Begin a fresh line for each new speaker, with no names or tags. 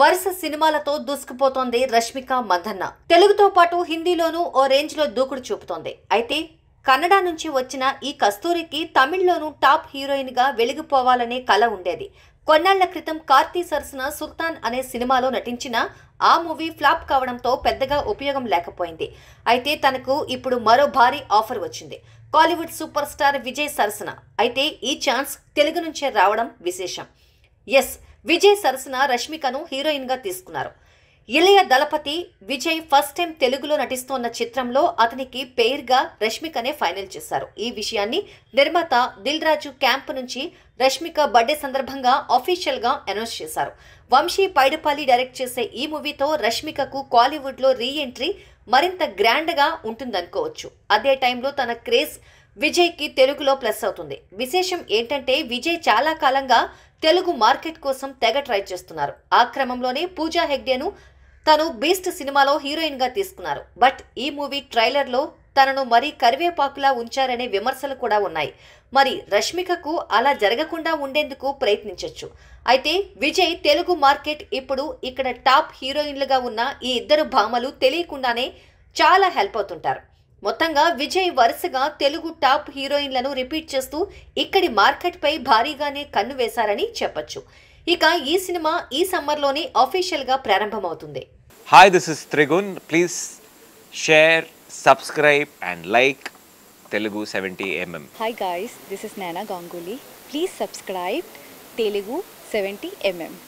వరుస సినిమాలతో దూసుకుపోతోంది రష్మిక మధన్న తెలుగుతో పాటు హిందీలోనూ ఓ రేంజ్ లో దూకుడు చూపుతోంది అయితే కన్నడ నుంచి వచ్చిన ఈ కస్తూరికి తమిళ్లోనూ టాప్ హీరోయిన్ గా వెలిగిపోవాలనే కల ఉండేది కొన్నాళ్ల క్రితం కార్తీ సరసన సుల్తాన్ అనే సినిమాలో నటించిన ఆ మూవీ ఫ్లాప్ కావడంతో పెద్దగా ఉపయోగం లేకపోయింది అయితే తనకు ఇప్పుడు మరో భారీ ఆఫర్ వచ్చింది కాలీవుడ్ సూపర్ స్టార్ విజయ్ సరసన అయితే ఈ ఛాన్స్ తెలుగు నుంచే రావడం విశేషం ఎస్ విజయ్ సరసన రష్మికను హీరోయిన్ గా తీసుకున్నారు ఇలయ దళపతి విజయ్ ఫస్ట్ టైం తెలుగులో నటిస్తోన్న చిత్రంలో అతనికి పేర్గా రష్మికనే ఫైనల్ చేశారు ఈ విషయాన్ని నిర్మాత దిల్ రాజు క్యాంప్ నుంచి రష్మిక బర్త్డే సందర్భంగా గా అనౌన్స్ చేశారు వంశీ పైడపాలి డైరెక్ట్ చేసే ఈ మూవీతో రష్మికకు కాలీవుడ్ రీ ఎంట్రీ మరింత గ్రాండ్గా ఉంటుందనుకోవచ్చు అదే టైంలో తన క్రేజ్ విజయ్కి తెలుగులో ప్లస్ అవుతుంది విశేషం ఏంటంటే విజయ్ చాలా కాలంగా తెలుగు మార్కెట్ కోసం తెగ ట్రై చేస్తున్నారు ఆ క్రమంలోనే పూజా హెగ్డేను తను బీస్ట్ సినిమాలో హీరోయిన్ గా తీసుకున్నారు బట్ ఈ మూవీ ట్రైలర్లో తనను మరీ కరివేపాకులా ఉంచారనే విమర్శలు కూడా ఉన్నాయి మరి రష్మికకు అలా జరగకుండా ఉండేందుకు ప్రయత్నించవచ్చు అయితే విజయ్ తెలుగు మార్కెట్ ఇప్పుడు ఇక్కడ టాప్ హీరోయిన్లుగా ఉన్న ఈ ఇద్దరు భామలు తెలియకుండానే చాలా హెల్ప్ అవుతుంటారు మొత్తంగా విజయ్ వరుసగా తెలుగు టాప్ హీరోయిన్లను రిపీట్ చేస్తూ ఇక్కడి మార్కెట్పై భారీగానే కన్ను వేశారని చెప్పొచ్చు ఇక ఈ సినిమా ఈ సమ్మర్లోనే అఫీషియల్గా ప్రారంభమవుతుంది hi this is Trigun please share subscribe and like Telugu seventy MM hi guys this is Nana Ganguly please subscribe Telugu seventy MM